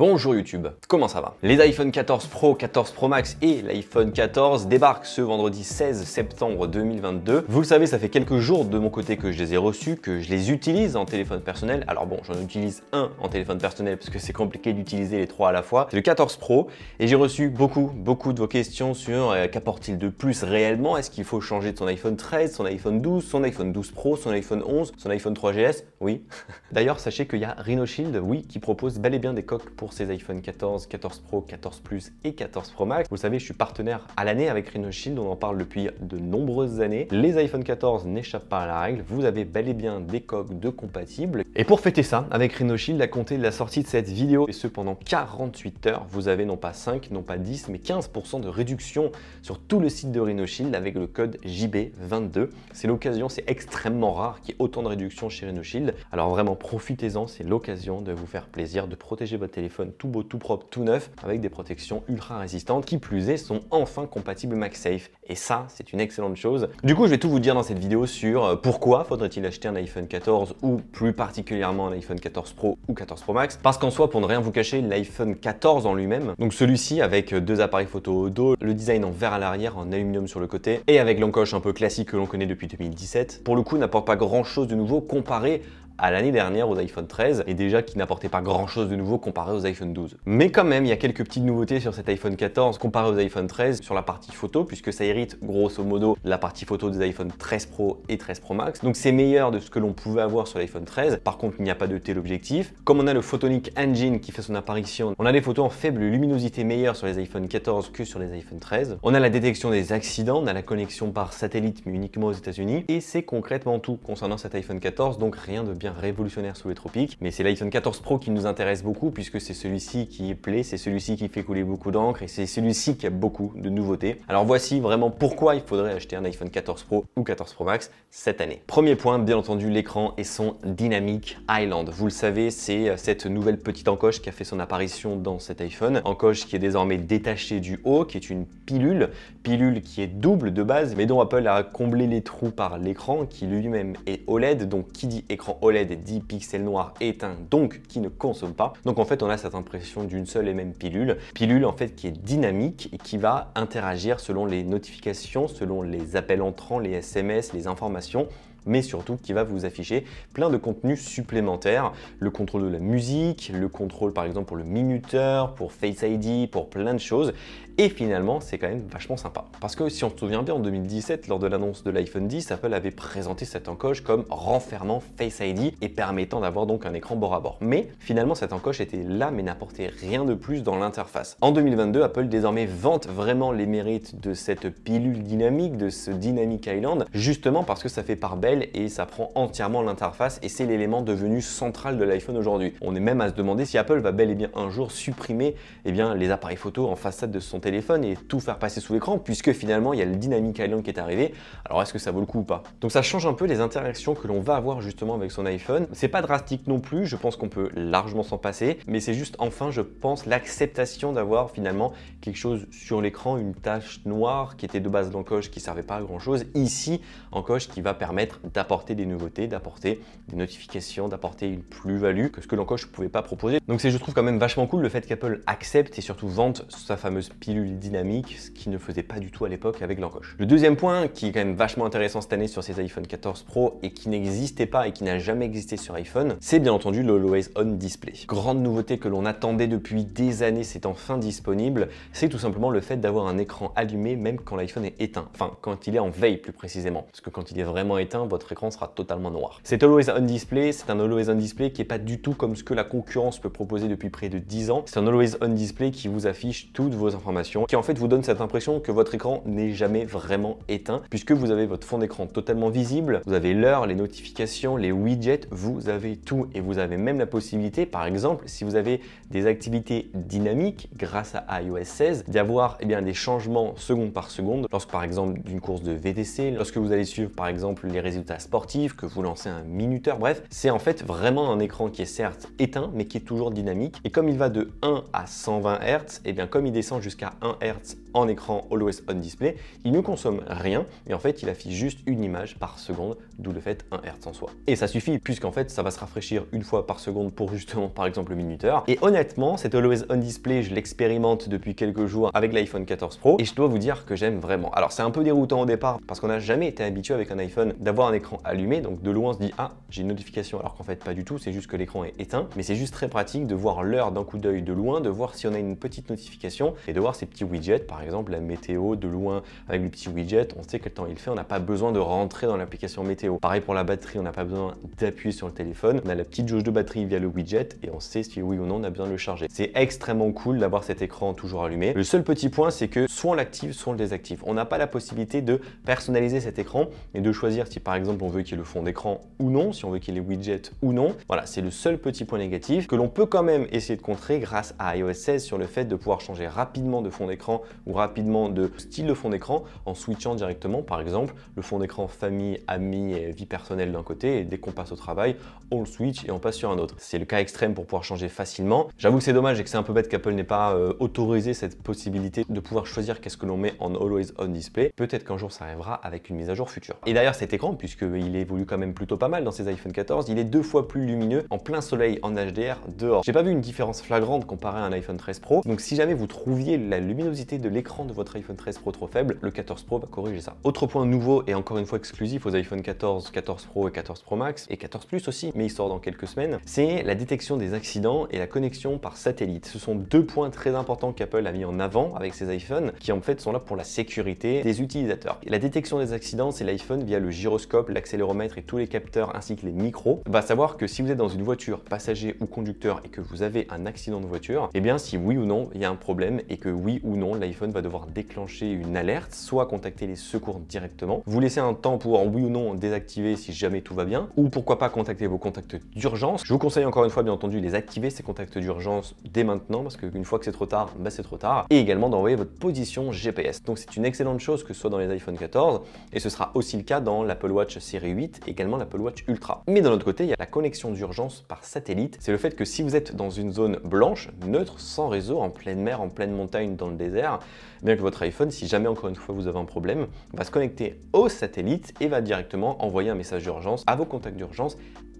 Bonjour YouTube, comment ça va Les iPhone 14 Pro, 14 Pro Max et l'iPhone 14 débarquent ce vendredi 16 septembre 2022. Vous le savez, ça fait quelques jours de mon côté que je les ai reçus, que je les utilise en téléphone personnel. Alors bon, j'en utilise un en téléphone personnel parce que c'est compliqué d'utiliser les trois à la fois. C'est le 14 Pro et j'ai reçu beaucoup, beaucoup de vos questions sur euh, qu'apporte-t-il de plus réellement Est-ce qu'il faut changer de son iPhone 13, son iPhone 12, son iPhone 12 Pro, son iPhone 11, son iPhone 3GS Oui. D'ailleurs, sachez qu'il y a Rhino Shield, oui, qui propose bel et bien des coques pour ces iPhone 14, 14 Pro, 14 Plus et 14 Pro Max. Vous savez, je suis partenaire à l'année avec Rhinoshield, Shield, on en parle depuis de nombreuses années. Les iPhone 14 n'échappent pas à la règle, vous avez bel et bien des coques de compatibles. Et pour fêter ça, avec Rhinoshield, Shield, à compter de la sortie de cette vidéo, et ce pendant 48 heures, vous avez non pas 5, non pas 10, mais 15% de réduction sur tout le site de Rhinoshield avec le code JB22. C'est l'occasion, c'est extrêmement rare qu'il y ait autant de réduction chez Rhinoshield. Alors vraiment, profitez-en, c'est l'occasion de vous faire plaisir, de protéger votre téléphone tout beau, tout propre, tout neuf, avec des protections ultra résistantes qui plus est sont enfin compatibles safe Et ça, c'est une excellente chose. Du coup, je vais tout vous dire dans cette vidéo sur euh, pourquoi faudrait-il acheter un iPhone 14 ou plus particulièrement un iPhone 14 Pro ou 14 Pro Max. Parce qu'en soi, pour ne rien vous cacher, l'iPhone 14 en lui-même, donc celui-ci avec deux appareils photo au dos, le design en vert à l'arrière, en aluminium sur le côté, et avec l'encoche un peu classique que l'on connaît depuis 2017, pour le coup n'apporte pas grand-chose de nouveau comparé à l'année dernière aux iPhone 13 et déjà qui n'apportait pas grand chose de nouveau comparé aux iPhone 12. Mais quand même, il y a quelques petites nouveautés sur cet iPhone 14 comparé aux iPhone 13 sur la partie photo puisque ça hérite grosso modo la partie photo des iPhone 13 Pro et 13 Pro Max. Donc c'est meilleur de ce que l'on pouvait avoir sur l'iPhone 13. Par contre, il n'y a pas de téléobjectif. Comme on a le Photonic Engine qui fait son apparition, on a des photos en faible luminosité meilleures sur les iPhone 14 que sur les iPhone 13. On a la détection des accidents, on a la connexion par satellite mais uniquement aux États-Unis et c'est concrètement tout concernant cet iPhone 14 donc rien de bien révolutionnaire sous les tropiques. Mais c'est l'iPhone 14 Pro qui nous intéresse beaucoup puisque c'est celui-ci qui plaît, c'est celui-ci qui fait couler beaucoup d'encre et c'est celui-ci qui a beaucoup de nouveautés. Alors voici vraiment pourquoi il faudrait acheter un iPhone 14 Pro ou 14 Pro Max cette année. Premier point, bien entendu, l'écran et son Dynamic Island. Vous le savez, c'est euh, cette nouvelle petite encoche qui a fait son apparition dans cet iPhone. Encoche qui est désormais détachée du haut, qui est une pilule, pilule qui est double de base, mais dont Apple a comblé les trous par l'écran qui lui-même est OLED. Donc qui dit écran OLED des 10 pixels noirs éteints donc qui ne consomme pas. Donc en fait, on a cette impression d'une seule et même pilule. Pilule en fait qui est dynamique et qui va interagir selon les notifications, selon les appels entrants, les SMS, les informations mais surtout qui va vous afficher plein de contenus supplémentaires, le contrôle de la musique, le contrôle par exemple pour le minuteur, pour Face ID, pour plein de choses. Et finalement, c'est quand même vachement sympa. Parce que si on se souvient bien, en 2017, lors de l'annonce de l'iPhone 10, Apple avait présenté cette encoche comme renfermant Face ID et permettant d'avoir donc un écran bord à bord. Mais finalement, cette encoche était là mais n'apportait rien de plus dans l'interface. En 2022, Apple désormais vante vraiment les mérites de cette pilule dynamique, de ce Dynamic Island, justement parce que ça fait par belle et ça prend entièrement l'interface et c'est l'élément devenu central de l'iPhone aujourd'hui. On est même à se demander si Apple va bel et bien un jour supprimer eh bien, les appareils photo en façade de son téléphone et tout faire passer sous l'écran puisque finalement il y a le Dynamic Island qui est arrivé. Alors est-ce que ça vaut le coup ou pas Donc ça change un peu les interactions que l'on va avoir justement avec son iPhone. C'est pas drastique non plus, je pense qu'on peut largement s'en passer, mais c'est juste enfin je pense l'acceptation d'avoir finalement quelque chose sur l'écran, une tache noire qui était de base d'encoche qui servait pas à grand chose. Ici, encoche qui va permettre d'apporter des nouveautés, d'apporter des notifications, d'apporter une plus-value que ce que l'encoche ne pouvait pas proposer. Donc c'est, je trouve, quand même vachement cool le fait qu'Apple accepte et surtout vente sa fameuse pilule dynamique, ce qui ne faisait pas du tout à l'époque avec l'encoche. Le deuxième point qui est quand même vachement intéressant cette année sur ces iPhone 14 Pro et qui n'existait pas et qui n'a jamais existé sur iPhone, c'est bien entendu le Always On Display. Grande nouveauté que l'on attendait depuis des années, c'est enfin disponible, c'est tout simplement le fait d'avoir un écran allumé même quand l'iPhone est éteint. Enfin, quand il est en veille plus précisément. Parce que quand il est vraiment éteint, votre écran sera totalement noir. C'est Always On Display, c'est un Always On Display qui n'est pas du tout comme ce que la concurrence peut proposer depuis près de 10 ans. C'est un Always On Display qui vous affiche toutes vos informations, qui en fait vous donne cette impression que votre écran n'est jamais vraiment éteint, puisque vous avez votre fond d'écran totalement visible, vous avez l'heure, les notifications, les widgets, vous avez tout et vous avez même la possibilité, par exemple, si vous avez des activités dynamiques grâce à iOS 16, d'avoir eh des changements seconde par seconde, lorsque par exemple d'une course de VTC, lorsque vous allez suivre par exemple les résultats sportif que vous lancez un minuteur, bref, c'est en fait vraiment un écran qui est certes éteint, mais qui est toujours dynamique. Et comme il va de 1 à 120 Hz, et bien comme il descend jusqu'à 1 Hz en écran Always On Display, il ne consomme rien, et en fait, il affiche juste une image par seconde, d'où le fait 1 Hz en soi. Et ça suffit, puisqu'en fait, ça va se rafraîchir une fois par seconde pour justement, par exemple, le minuteur. Et honnêtement, cet Always On Display, je l'expérimente depuis quelques jours avec l'iPhone 14 Pro, et je dois vous dire que j'aime vraiment. Alors, c'est un peu déroutant au départ, parce qu'on n'a jamais été habitué avec un iPhone d'avoir écran allumé, donc de loin on se dit ah j'ai une notification alors qu'en fait pas du tout, c'est juste que l'écran est éteint, mais c'est juste très pratique de voir l'heure d'un coup d'œil de loin, de voir si on a une petite notification et de voir ces petits widgets, par exemple la météo de loin avec le petit widget, on sait quel temps il fait, on n'a pas besoin de rentrer dans l'application météo. Pareil pour la batterie, on n'a pas besoin d'appuyer sur le téléphone, on a la petite jauge de batterie via le widget et on sait si oui ou non on a besoin de le charger. C'est extrêmement cool d'avoir cet écran toujours allumé. Le seul petit point c'est que soit on l'active, soit on le désactive. On n'a pas la possibilité de personnaliser cet écran et de choisir si par exemple exemple on veut qu'il y ait le fond d'écran ou non, si on veut qu'il y ait les widgets ou non. Voilà, c'est le seul petit point négatif que l'on peut quand même essayer de contrer grâce à iOS 16 sur le fait de pouvoir changer rapidement de fond d'écran ou rapidement de style de fond d'écran en switchant directement par exemple le fond d'écran famille, amis et vie personnelle d'un côté et dès qu'on passe au travail, on le switch et on passe sur un autre. C'est le cas extrême pour pouvoir changer facilement. J'avoue que c'est dommage et que c'est un peu bête qu'Apple n'ait pas euh, autorisé cette possibilité de pouvoir choisir qu'est-ce que l'on met en Always On Display. Peut-être qu'un jour ça arrivera avec une mise à jour future. Et d'ailleurs cet écran, puisque puisqu'il évolue quand même plutôt pas mal dans ses iPhone 14. Il est deux fois plus lumineux en plein soleil en HDR dehors. J'ai pas vu une différence flagrante comparé à un iPhone 13 Pro, donc si jamais vous trouviez la luminosité de l'écran de votre iPhone 13 Pro trop faible, le 14 Pro va corriger ça. Autre point nouveau et encore une fois exclusif aux iPhone 14, 14 Pro et 14 Pro Max, et 14 Plus aussi, mais il sort dans quelques semaines, c'est la détection des accidents et la connexion par satellite. Ce sont deux points très importants qu'Apple a mis en avant avec ses iPhones, qui en fait sont là pour la sécurité des utilisateurs. La détection des accidents, c'est l'iPhone via le gyroscope l'accéléromètre et tous les capteurs ainsi que les micros, va savoir que si vous êtes dans une voiture, passager ou conducteur et que vous avez un accident de voiture, et eh bien si oui ou non il y a un problème et que oui ou non l'iPhone va devoir déclencher une alerte, soit contacter les secours directement, vous laisser un temps pour oui ou non désactiver si jamais tout va bien, ou pourquoi pas contacter vos contacts d'urgence. Je vous conseille encore une fois bien entendu les activer ces contacts d'urgence dès maintenant parce qu'une fois que c'est trop tard, bah c'est trop tard, et également d'envoyer votre position GPS. Donc c'est une excellente chose que ce soit dans les iPhone 14 et ce sera aussi le cas dans l'Apple Watch série 8 également l'Apple Watch Ultra. Mais d'un autre côté, il y a la connexion d'urgence par satellite. C'est le fait que si vous êtes dans une zone blanche, neutre, sans réseau, en pleine mer, en pleine montagne, dans le désert, bien que votre iPhone, si jamais encore une fois vous avez un problème, va se connecter au satellite et va directement envoyer un message d'urgence à vos contacts d'urgence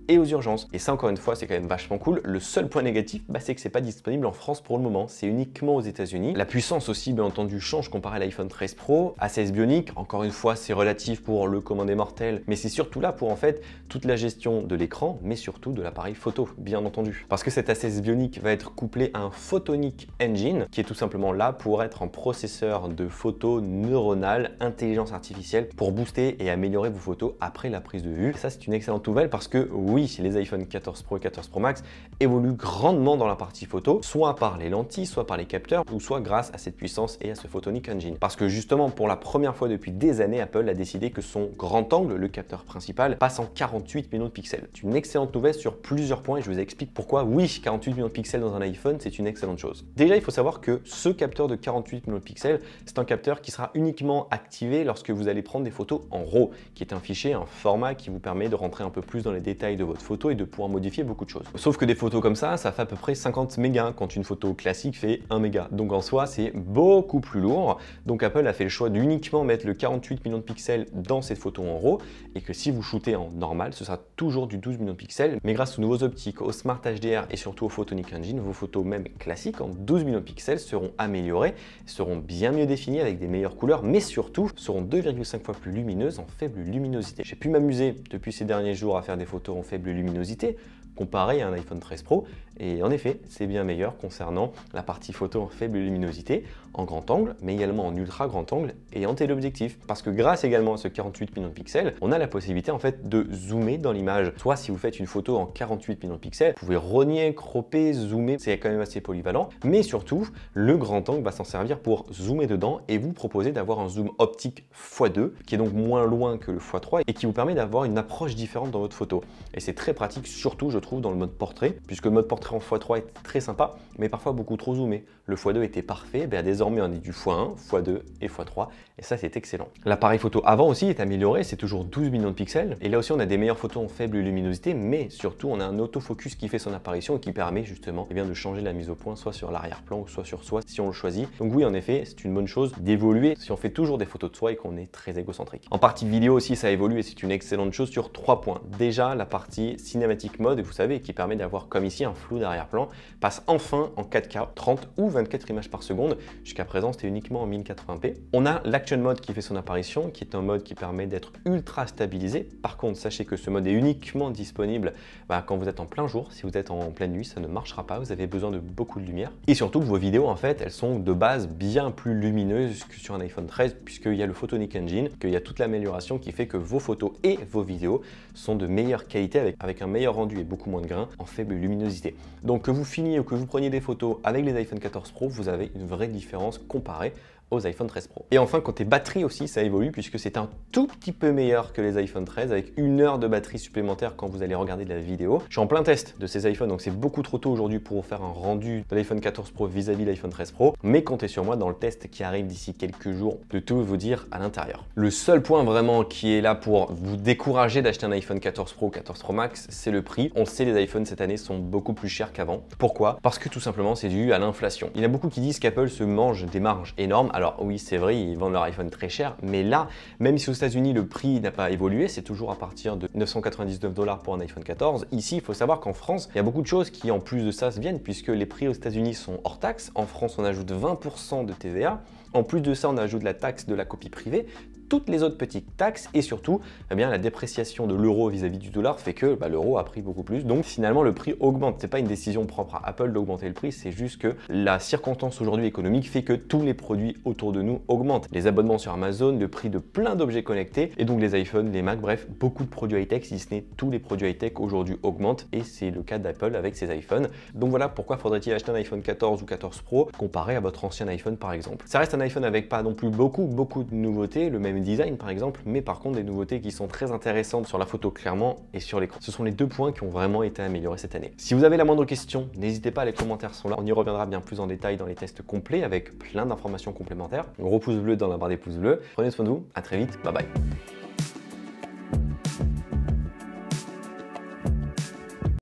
et aux urgences. Et ça, encore une fois, c'est quand même vachement cool. Le seul point négatif, bah, c'est que c'est pas disponible en France pour le moment. C'est uniquement aux États-Unis. La puissance aussi, bien entendu, change comparé à l'iPhone 13 Pro. A16 Bionic, encore une fois, c'est relatif pour le commandé mortel, mais c'est surtout là pour en fait toute la gestion de l'écran, mais surtout de l'appareil photo, bien entendu. Parce que cet A16 Bionic va être couplé à un Photonic Engine, qui est tout simplement là pour être un processeur de photos neuronales, intelligence artificielle, pour booster et améliorer vos photos après la prise de vue. ça, c'est une excellente nouvelle parce que oui, les iPhone 14 Pro et 14 Pro Max évoluent grandement dans la partie photo, soit par les lentilles, soit par les capteurs, ou soit grâce à cette puissance et à ce Photonic Engine. Parce que justement, pour la première fois depuis des années, Apple a décidé que son grand angle, le capteur principal, passe en 48 millions de pixels. C'est une excellente nouvelle sur plusieurs points et je vous explique pourquoi, oui, 48 millions de pixels dans un iPhone, c'est une excellente chose. Déjà, il faut savoir que ce capteur de 48 millions de pixels, c'est un capteur qui sera uniquement activé lorsque vous allez prendre des photos en RAW, qui est un fichier, un format qui vous permet de rentrer un peu plus dans les détails de votre photo et de pouvoir modifier beaucoup de choses. Sauf que des photos comme ça, ça fait à peu près 50 mégas hein, quand une photo classique fait 1 méga. Donc en soi, c'est beaucoup plus lourd. Donc Apple a fait le choix d'uniquement mettre le 48 millions de pixels dans cette photo en RAW et que si vous shootez en normal, ce sera toujours du 12 millions de pixels. Mais grâce aux nouveaux optiques, au Smart HDR et surtout au Photonic Engine, vos photos même classiques en 12 millions de pixels seront améliorées, seront bien mieux définies avec des meilleures couleurs, mais surtout seront 2,5 fois plus lumineuses en faible luminosité. J'ai pu m'amuser depuis ces derniers jours à faire des photos en faible luminosité, comparé à un iPhone 13 Pro. Et en effet, c'est bien meilleur concernant la partie photo en faible luminosité, en grand angle, mais également en ultra grand angle et en téléobjectif. Parce que grâce également à ce 48 millions de pixels, on a la possibilité en fait de zoomer dans l'image. Soit si vous faites une photo en 48 millions de pixels, vous pouvez rogner, cropper, zoomer, c'est quand même assez polyvalent. Mais surtout, le grand angle va s'en servir pour zoomer dedans et vous proposer d'avoir un zoom optique x2, qui est donc moins loin que le x3 et qui vous permet d'avoir une approche différente dans votre photo. Et c'est très pratique, surtout je trouve dans le mode portrait, puisque le mode portrait en x3 est très sympa, mais parfois beaucoup trop zoomé le x2 était parfait, ben désormais on est du x1, x2 et x3, et ça c'est excellent. L'appareil photo avant aussi est amélioré, c'est toujours 12 millions de pixels, et là aussi on a des meilleures photos en faible luminosité, mais surtout on a un autofocus qui fait son apparition et qui permet justement eh bien, de changer la mise au point, soit sur l'arrière-plan ou soit sur soi, si on le choisit. Donc oui, en effet, c'est une bonne chose d'évoluer si on fait toujours des photos de soi et qu'on est très égocentrique. En partie vidéo aussi, ça évolue et c'est une excellente chose sur trois points. Déjà, la partie cinématique mode, vous savez, qui permet d'avoir comme ici un flou d'arrière-plan, passe enfin en 4K 30 ou 20 images par seconde. Jusqu'à présent, c'était uniquement en 1080p. On a l'Action Mode qui fait son apparition, qui est un mode qui permet d'être ultra stabilisé. Par contre, sachez que ce mode est uniquement disponible bah, quand vous êtes en plein jour. Si vous êtes en pleine nuit, ça ne marchera pas. Vous avez besoin de beaucoup de lumière. Et surtout, vos vidéos, en fait, elles sont de base bien plus lumineuses que sur un iPhone 13, puisqu'il y a le Photonic Engine, qu'il y a toute l'amélioration qui fait que vos photos et vos vidéos sont de meilleure qualité avec, avec un meilleur rendu et beaucoup moins de grains en faible luminosité. Donc que vous finiez ou que vous preniez des photos avec les iPhone 14 vous avez une vraie différence comparée aux iPhone 13 Pro. Et enfin, côté batterie aussi, ça évolue puisque c'est un tout petit peu meilleur que les iPhone 13 avec une heure de batterie supplémentaire quand vous allez regarder de la vidéo. Je suis en plein test de ces iPhones, donc c'est beaucoup trop tôt aujourd'hui pour faire un rendu de l'iPhone 14 Pro vis-à-vis l'iPhone 13 Pro, mais comptez sur moi dans le test qui arrive d'ici quelques jours de tout vous dire à l'intérieur. Le seul point vraiment qui est là pour vous décourager d'acheter un iPhone 14 Pro ou 14 Pro Max, c'est le prix. On sait les iPhones cette année sont beaucoup plus chers qu'avant. Pourquoi Parce que tout simplement c'est dû à l'inflation. Il y a beaucoup qui disent qu'Apple se mange des marges énormes alors oui, c'est vrai, ils vendent leur iPhone très cher, mais là, même si aux États-Unis le prix n'a pas évolué, c'est toujours à partir de 999 dollars pour un iPhone 14. Ici, il faut savoir qu'en France, il y a beaucoup de choses qui, en plus de ça, se viennent puisque les prix aux États-Unis sont hors taxe. En France, on ajoute 20% de TVA. En plus de ça, on ajoute la taxe de la copie privée toutes les autres petites taxes et surtout, eh bien, la dépréciation de l'euro vis-à-vis du dollar fait que bah, l'euro a pris beaucoup plus. Donc finalement, le prix augmente. C'est pas une décision propre à Apple d'augmenter le prix, c'est juste que la circonstance aujourd'hui économique fait que tous les produits autour de nous augmentent. Les abonnements sur Amazon, le prix de plein d'objets connectés et donc les iPhones, les Mac, bref, beaucoup de produits high-tech, si ce n'est tous les produits high-tech aujourd'hui augmentent et c'est le cas d'Apple avec ses iPhones. Donc voilà pourquoi faudrait-il acheter un iPhone 14 ou 14 Pro comparé à votre ancien iPhone par exemple. Ça reste un iPhone avec pas non plus beaucoup, beaucoup de nouveautés, le même design par exemple, mais par contre des nouveautés qui sont très intéressantes sur la photo clairement et sur l'écran. Ce sont les deux points qui ont vraiment été améliorés cette année. Si vous avez la moindre question, n'hésitez pas, les commentaires sont là. On y reviendra bien plus en détail dans les tests complets avec plein d'informations complémentaires. Gros pouce bleu dans la barre des pouces bleus. Prenez soin de vous, à très vite, bye bye.